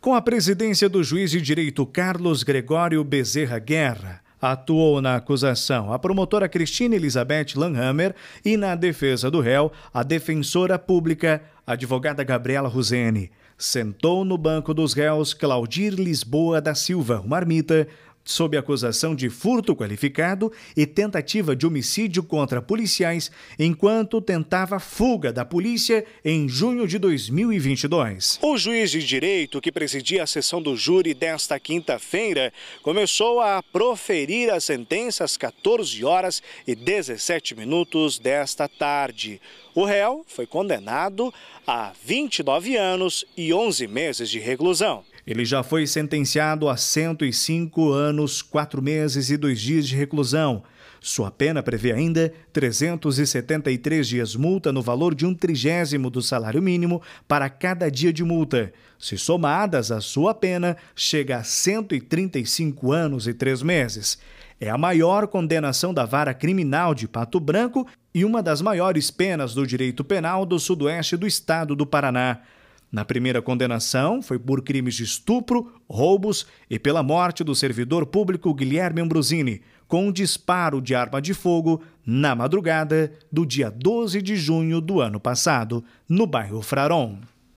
Com a presidência do juiz de direito Carlos Gregório Bezerra Guerra, atuou na acusação a promotora Cristina Elizabeth Langhammer e na defesa do réu a defensora pública, advogada Gabriela Ruzene. Sentou no banco dos réus Claudir Lisboa da Silva, uma ermita, sob acusação de furto qualificado e tentativa de homicídio contra policiais, enquanto tentava fuga da polícia em junho de 2022. O juiz de direito que presidia a sessão do júri desta quinta-feira começou a proferir a sentença às 14 horas e 17 minutos desta tarde. O réu foi condenado a 29 anos e 11 meses de reclusão. Ele já foi sentenciado a 105 anos, 4 meses e 2 dias de reclusão. Sua pena prevê ainda 373 dias multa no valor de um trigésimo do salário mínimo para cada dia de multa. Se somadas, a sua pena chega a 135 anos e 3 meses. É a maior condenação da vara criminal de Pato Branco e uma das maiores penas do direito penal do sudoeste do estado do Paraná. Na primeira condenação foi por crimes de estupro, roubos e pela morte do servidor público Guilherme Ambrosini, com um disparo de arma de fogo na madrugada do dia 12 de junho do ano passado, no bairro Fraron.